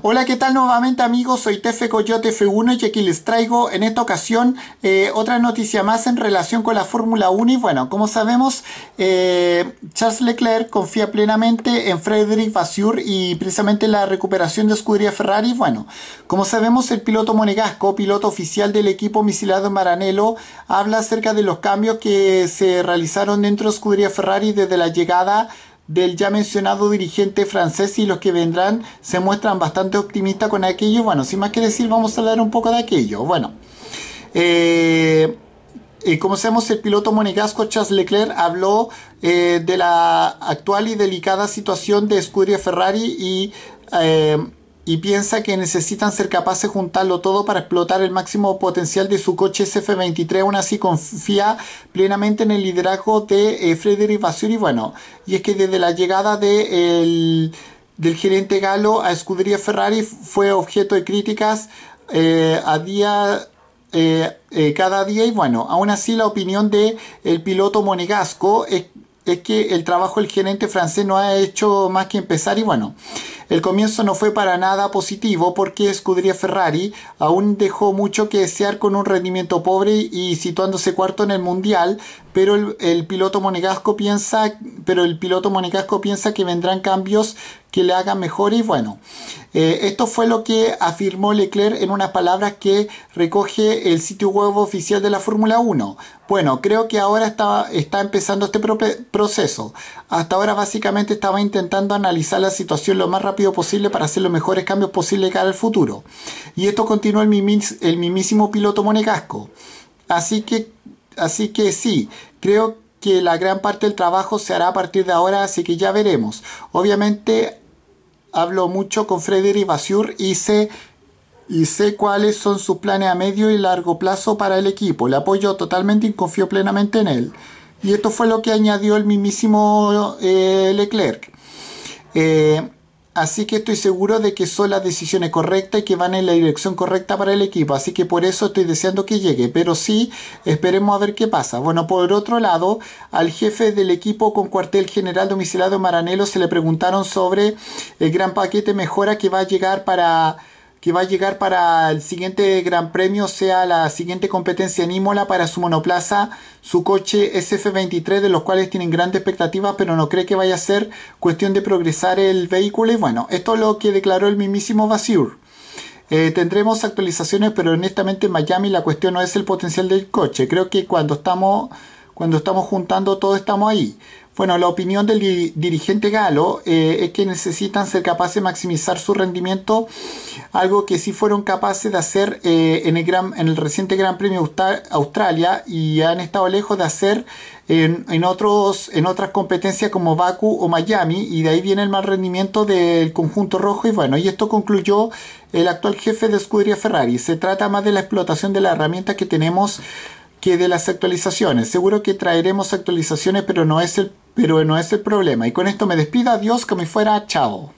Hola, ¿qué tal nuevamente amigos? Soy Tefe Coyote F1 y aquí les traigo en esta ocasión eh, otra noticia más en relación con la Fórmula 1 y bueno, como sabemos, eh, Charles Leclerc confía plenamente en Frederick Vasseur y precisamente la recuperación de escudería Ferrari. Bueno, como sabemos, el piloto monegasco, piloto oficial del equipo misilado Maranello, habla acerca de los cambios que se realizaron dentro de escudería Ferrari desde la llegada del ya mencionado dirigente francés y los que vendrán se muestran bastante optimistas con aquello. Bueno, sin más que decir, vamos a hablar un poco de aquello. Bueno, eh, eh, como sabemos, el piloto monegasco Charles Leclerc habló eh, de la actual y delicada situación de Scuderia Ferrari y y piensa que necesitan ser capaces de juntarlo todo para explotar el máximo potencial de su coche SF-23. Aún así confía plenamente en el liderazgo de eh, Frederick y Bueno, y es que desde la llegada de del gerente Galo a Escudería Ferrari fue objeto de críticas eh, a día... Eh, eh, cada día y bueno, aún así la opinión de el piloto monegasco es es que el trabajo del gerente francés no ha hecho más que empezar y bueno, el comienzo no fue para nada positivo porque Scuderia Ferrari aún dejó mucho que desear con un rendimiento pobre y situándose cuarto en el mundial, pero el, el piloto monegasco piensa pero el piloto monegasco piensa que vendrán cambios que le hagan mejor. Y Bueno, eh, esto fue lo que afirmó Leclerc en unas palabras que recoge el sitio web oficial de la Fórmula 1. Bueno, creo que ahora está, está empezando este proceso. Hasta ahora básicamente estaba intentando analizar la situación lo más rápido posible para hacer los mejores cambios posibles cara al futuro. Y esto continúa el, mismísimo piloto monegasco. Así que, así que sí, creo que que la gran parte del trabajo se hará a partir de ahora, así que ya veremos. Obviamente hablo mucho con Frederick Basur y sé, y sé cuáles son sus planes a medio y largo plazo para el equipo. Le apoyo totalmente y confío plenamente en él. Y esto fue lo que añadió el mismísimo eh, Leclerc. Eh, Así que estoy seguro de que son las decisiones correctas y que van en la dirección correcta para el equipo. Así que por eso estoy deseando que llegue. Pero sí, esperemos a ver qué pasa. Bueno, por otro lado, al jefe del equipo con cuartel general domiciliado Maranelo se le preguntaron sobre el gran paquete mejora que va a llegar para que va a llegar para el siguiente Gran Premio, sea la siguiente competencia en Imola para su monoplaza, su coche SF23, de los cuales tienen grandes expectativas, pero no cree que vaya a ser cuestión de progresar el vehículo. Y bueno, esto es lo que declaró el mismísimo Basur. Eh, tendremos actualizaciones, pero honestamente en Miami la cuestión no es el potencial del coche. Creo que cuando estamos cuando estamos juntando, todos estamos ahí. Bueno, la opinión del dirigente Galo eh, es que necesitan ser capaces de maximizar su rendimiento, algo que sí fueron capaces de hacer eh, en, el gran, en el reciente Gran Premio Australia y han estado lejos de hacer en, otros, en otras competencias como Baku o Miami y de ahí viene el mal rendimiento del conjunto rojo y bueno, y esto concluyó el actual jefe de escudería Ferrari. Se trata más de la explotación de la herramienta que tenemos que de las actualizaciones. Seguro que traeremos actualizaciones, pero no es el, pero no es el problema. Y con esto me despido. Adiós, como fuera. Chao.